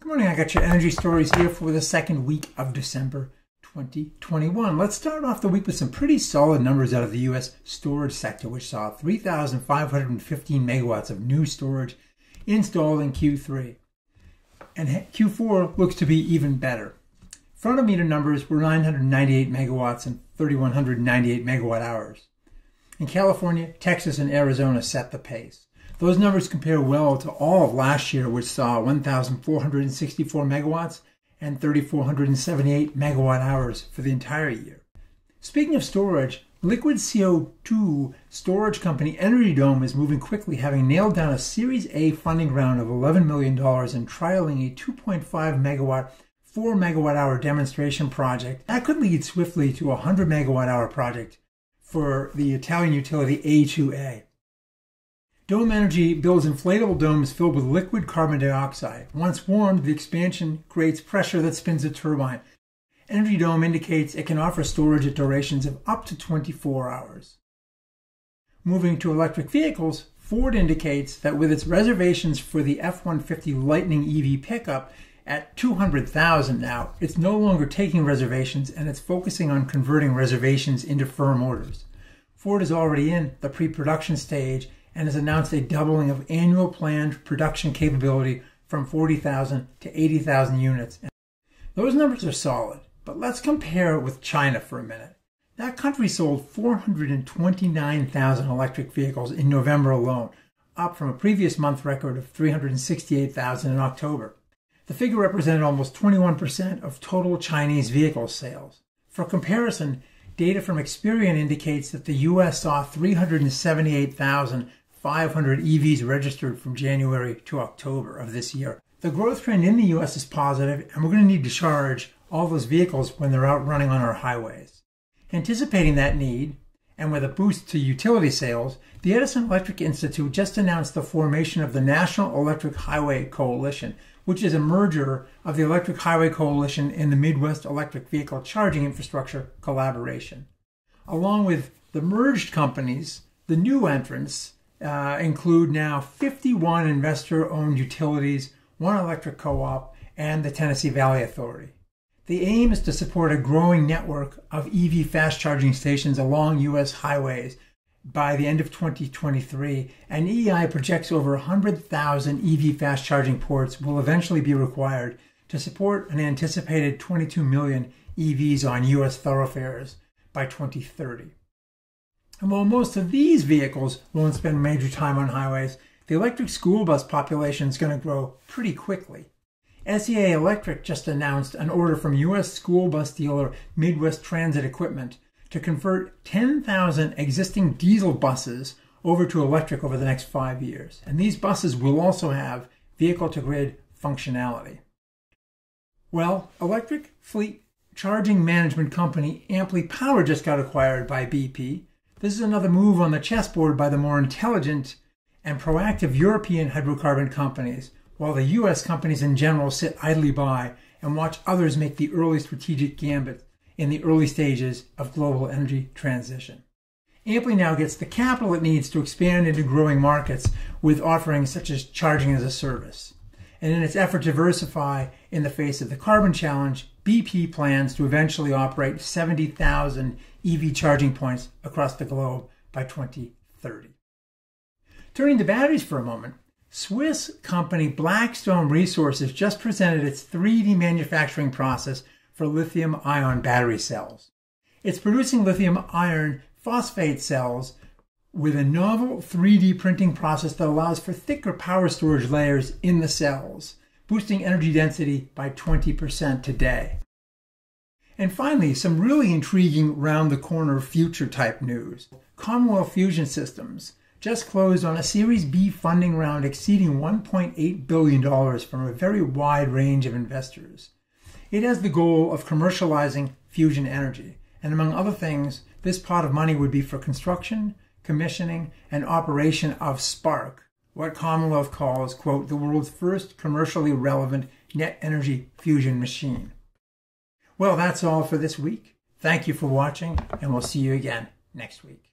Good morning. I got your energy stories here for the second week of December 2021. Let's start off the week with some pretty solid numbers out of the U.S. storage sector, which saw 3,515 megawatts of new storage installed in Q3. And Q4 looks to be even better. Front of meter numbers were 998 megawatts and 3,198 megawatt hours. In California, Texas, and Arizona set the pace. Those numbers compare well to all of last year, which saw 1,464 megawatts and 3,478 megawatt hours for the entire year. Speaking of storage, Liquid CO2 storage company Energy Dome is moving quickly, having nailed down a Series A funding round of $11 million and trialing a 2.5 megawatt, 4 megawatt hour demonstration project. That could lead swiftly to a 100 megawatt hour project for the Italian utility A2A. Dome Energy builds inflatable domes filled with liquid carbon dioxide. Once warmed, the expansion creates pressure that spins a turbine. Energy Dome indicates it can offer storage at durations of up to 24 hours. Moving to electric vehicles, Ford indicates that with its reservations for the F 150 Lightning EV pickup at 200,000 now, it's no longer taking reservations and it's focusing on converting reservations into firm orders. Ford is already in the pre production stage and has announced a doubling of annual planned production capability from 40,000 to 80,000 units. And those numbers are solid, but let's compare it with China for a minute. That country sold 429,000 electric vehicles in November alone, up from a previous month record of 368,000 in October. The figure represented almost 21% of total Chinese vehicle sales. For comparison, data from Experian indicates that the U.S. saw 378,000 500 EVs registered from January to October of this year. The growth trend in the US is positive, and we're going to need to charge all those vehicles when they're out running on our highways. Anticipating that need, and with a boost to utility sales, the Edison Electric Institute just announced the formation of the National Electric Highway Coalition, which is a merger of the Electric Highway Coalition and the Midwest Electric Vehicle Charging Infrastructure Collaboration. Along with the merged companies, the new entrants, uh, include now 51 investor owned utilities, one electric co op, and the Tennessee Valley Authority. The aim is to support a growing network of EV fast charging stations along U.S. highways by the end of 2023, and EEI projects over 100,000 EV fast charging ports will eventually be required to support an anticipated 22 million EVs on U.S. thoroughfares by 2030. And while most of these vehicles won't spend major time on highways, the electric school bus population is going to grow pretty quickly. SEA Electric just announced an order from U.S. school bus dealer Midwest Transit Equipment to convert 10,000 existing diesel buses over to electric over the next five years. And these buses will also have vehicle to grid functionality. Well, electric fleet charging management company Amply Power just got acquired by BP, this is another move on the chessboard by the more intelligent and proactive European hydrocarbon companies, while the US companies in general sit idly by and watch others make the early strategic gambit in the early stages of global energy transition. Amply now gets the capital it needs to expand into growing markets with offerings such as charging as a service. And in its effort to diversify in the face of the carbon challenge, BP plans to eventually operate 70,000 EV charging points across the globe by 2030. Turning to batteries for a moment, Swiss company Blackstone Resources just presented its 3D manufacturing process for lithium ion battery cells. It's producing lithium iron phosphate cells with a novel 3D printing process that allows for thicker power storage layers in the cells boosting energy density by 20% today. And finally, some really intriguing round the corner future type news. Commonwealth Fusion Systems just closed on a Series B funding round exceeding $1.8 billion from a very wide range of investors. It has the goal of commercializing fusion energy, and among other things, this pot of money would be for construction, commissioning, and operation of Spark, what Commonwealth calls, quote, the world's first commercially relevant net energy fusion machine. Well, that's all for this week. Thank you for watching, and we'll see you again next week.